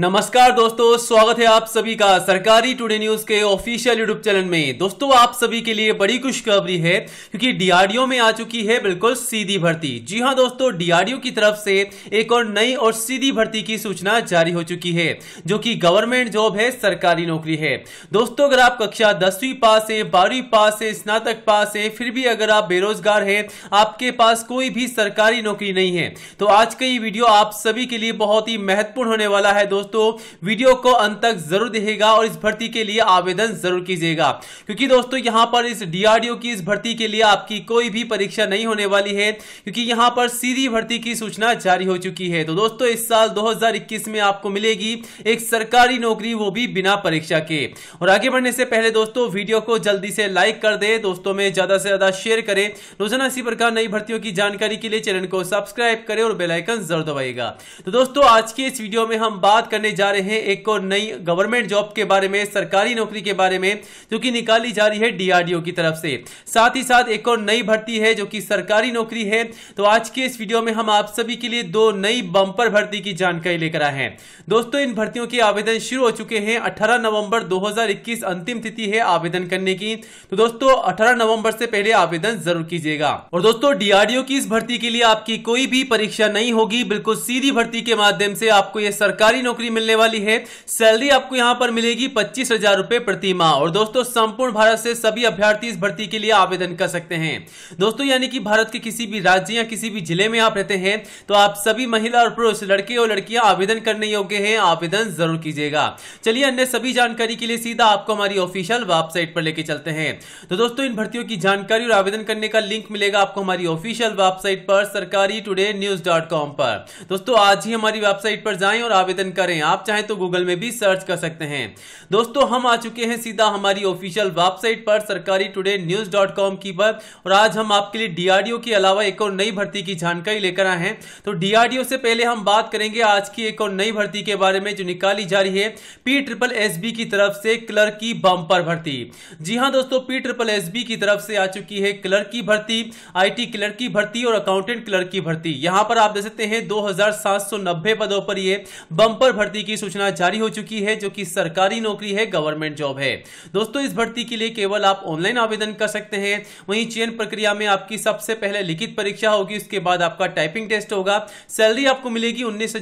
नमस्कार दोस्तों स्वागत है आप सभी का सरकारी टुडे न्यूज के ऑफिशियल यूट्यूब चैनल में दोस्तों आप सभी के लिए बड़ी खुशखबरी है क्योंकि डीआरडीओ में आ चुकी है बिल्कुल सीधी भर्ती जी हां दोस्तों डीआरडीओ की तरफ से एक और नई और सीधी भर्ती की सूचना जारी हो चुकी है जो कि गवर्नमेंट जॉब है सरकारी नौकरी है दोस्तों अगर आप कक्षा दसवीं पास है बारहवीं पास है स्नातक पास है फिर भी अगर आप बेरोजगार है आपके पास कोई भी सरकारी नौकरी नहीं है तो आज का ये वीडियो आप सभी के लिए बहुत ही महत्वपूर्ण होने वाला है दोस्तों दोस्तों वीडियो को अंत तक जरूर देखेगा और इस भर्ती के लिए आवेदन जरूर कीजिएगा क्योंकि दोस्तों यहाँ पर इस डीआरडीओ की इस भर्ती के लिए आपकी कोई भी परीक्षा नहीं होने वाली है क्योंकि यहाँ पर सीधी भर्ती की सूचना जारी हो चुकी है तो दोस्तों इस साल दो में आपको मिलेगी एक सरकारी नौकरी वो भी बिना परीक्षा के और आगे बढ़ने से पहले दोस्तों वीडियो को जल्दी से लाइक कर दे दोस्तों में ज्यादा से ज्यादा शेयर करें रोजाना इसी प्रकार नई भर्तियों की जानकारी के लिए चैनल को सब्सक्राइब करें और बेल आइकन जरूर दबाएगा तो दोस्तों आज के इस वीडियो में हम बात करने जा रहे हैं एक और नई गवर्नमेंट जॉब के बारे में सरकारी नौकरी के बारे में जो कि निकाली जा रही है डीआरडीओ की तरफ से साथ ही साथ एक और नई भर्ती है जो कि सरकारी नौकरी है तो आज के इस वीडियो में हम आप सभी के लिए दो नई बंपर भर्ती की जानकारी लेकर आए हैं दोस्तों इन भर्तियों के आवेदन शुरू हो चुके हैं अठारह नवम्बर दो अंतिम तिथि है आवेदन करने की तो दोस्तों अठारह नवम्बर से पहले आवेदन जरूर कीजिएगा और दोस्तों डीआरडीओ की इस भर्ती के लिए आपकी कोई भी परीक्षा नहीं होगी बिल्कुल सीधी भर्ती के माध्यम से आपको ये सरकारी नौकरी नौकरी मिलने वाली है सैलरी आपको यहाँ पर मिलेगी पच्चीस हजार रूपए प्रति माह और दोस्तों संपूर्ण भारत से सभी अभ्यर्थी इस भर्ती के लिए आवेदन कर सकते हैं दोस्तों यानी कि भारत के किसी भी राज्य या किसी भी जिले में आप रहते हैं तो आप सभी महिला और पुरुष लड़के और लड़कियां आवेदन करने योग्य है आवेदन जरूर कीजिएगा चलिए अन्य सभी जानकारी के लिए सीधा आपको हमारी ऑफिशियल वेबसाइट पर लेके चलते हैं तो दोस्तों इन भर्तियों की जानकारी और आवेदन करने का लिंक मिलेगा आपको हमारी ऑफिशियल वेबसाइट पर सरकारी टूडे न्यूज डॉट कॉम पर दोस्तों आज ही हमारी वेबसाइट पर जाएं और आवेदन करें करें आप चाहे तो गूगल में भी सर्च कर सकते हैं दोस्तों हम आ चुके हैं सीधा हमारी ऑफिशियल वेबसाइट पर सरकारी टूडे न्यूज डॉट कॉम की पर और आज हम आपके लिए डीआरडीओ के अलावा एक और नई भर्ती की जानकारी लेकर आए हैं तो डीआरडीओ से पहले हम बात करेंगे आज की एक और नई भर्ती के बारे में जो निकाली जा रही है पी ट्रिपल एस बी की तरफ से क्लर्क की बम्पर भर्ती जी हाँ दोस्तों पी ट्रिपल एस बी की तरफ से आ चुकी है क्लर्क की भर्ती आईटी क्लर्क की भर्ती और अकाउंटेंट क्लर्क की भर्ती यहां पर आप देख सकते हैं दो पदों पर यह बम्पर भर्ती की सूचना जारी हो चुकी है जो कि सरकारी नौकरी है गवर्नमेंट जॉब है दोस्तों इस भर्ती के लिए केवल आप ऑनलाइन आवेदन कर सकते हैं वहीं चयन प्रक्रिया में आपकी सबसे पहले लिखित परीक्षा होगी उसके बाद आपका टाइपिंग टेस्ट होगा सैलरी आपको मिलेगी उन्नीस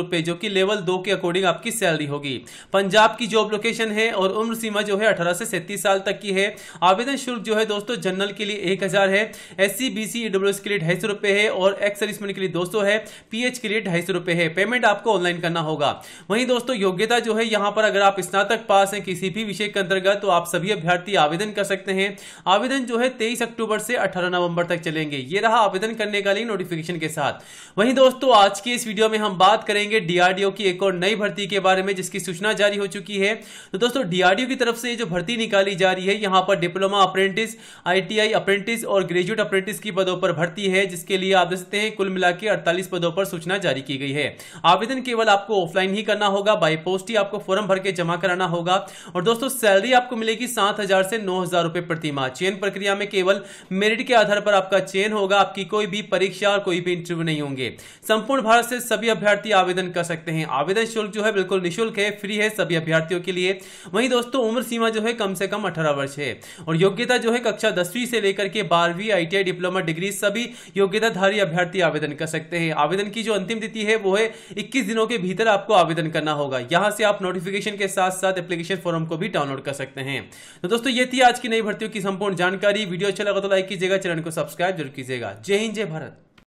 रुपए जो कि लेवल दो के अकॉर्डिंग आपकी सैलरी होगी पंजाब की जॉब लोकेशन है और उम्र सीमा जो है अठारह से सैंतीस साल तक की है आवेदन शुल्क जो है दोस्तों जनरल के लिए एक हजार है S C B C W के लिए ढाई सौ रुपए है और एक्स सर्विसमैन के लिए दो सौ है पीएच के लिए ढाई सौ रुपए है पेमेंट आपको ऑनलाइन करना होगा होगा वहीं दोस्तों योग्यता जो है यहाँ पर अगर आप स्नातक पास हैं किसी भी विषय के अंतर्गत तो आप सभी अभ्यर्थी आवेदन कर सकते हैं आवेदन जो है तेईस अक्टूबर से अठारह नवंबर तक चलेंगे ये रहा आवेदन करने का लिंक नोटिफिकेशन के साथ वहीं दोस्तों आज की इस वीडियो में हम बात करेंगे डीआरडीओ की एक और नई भर्ती के बारे में जिसकी सूचना जारी हो चुकी है तो दोस्तों डीआरडीओ की तरफ से जो भर्ती निकाली जा रही है यहाँ पर डिप्लोमा अप्रेंटिस आईटीआई अप्रेंटिस और ग्रेजुएट अप्रेंटिस की पदों पर भर्ती है जिसके लिए आप देखते हैं कुल मिला के अड़तालीस पदों पर सूचना जारी की गई है आवेदन केवल आपको ऑफलाइन साइन ही करना होगा बाई पोस्ट ही आपको फॉर्म भर के जमा कराना होगा और दोस्तों सैलरी आपको मिलेगी सात हजार से नौ हजार रुपए प्रति माह चयन प्रक्रिया में केवल मेरिट के आधार पर आपका चयन होगा आपकी कोई भी परीक्षा और कोई भी इंटरव्यू नहीं होंगे संपूर्ण भारत से सभी अभ्यर्थी आवेदन कर सकते हैं आवेदन शुल्क जो है बिल्कुल निःशुल्क है फ्री है सभी अभ्यर्थियों के लिए वहीं दोस्तों उम्र सीमा जो है कम से कम अठारह वर्ष है और योग्यता जो है कक्षा दसवीं से लेकर के बारहवीं आईटीआई डिप्लोमा डिग्री सभी योग्यताधारी अभ्यर्थी आवेदन कर सकते हैं आवेदन की जो अंतिम तिथि है वो है इक्कीस दिनों के भीतर आपको आपको आवेदन करना होगा यहां से आप नोटिफिकेशन के साथ साथ एप्लीकेशन फॉर्म को भी डाउनलोड कर सकते हैं तो दोस्तों ये थी आज की नई भर्तियों की संपूर्ण जानकारी वीडियो अच्छा लगा तो लाइक कीजिएगा चैनल को सब्सक्राइब जरूर कीजिएगा जय हिंद जय भारत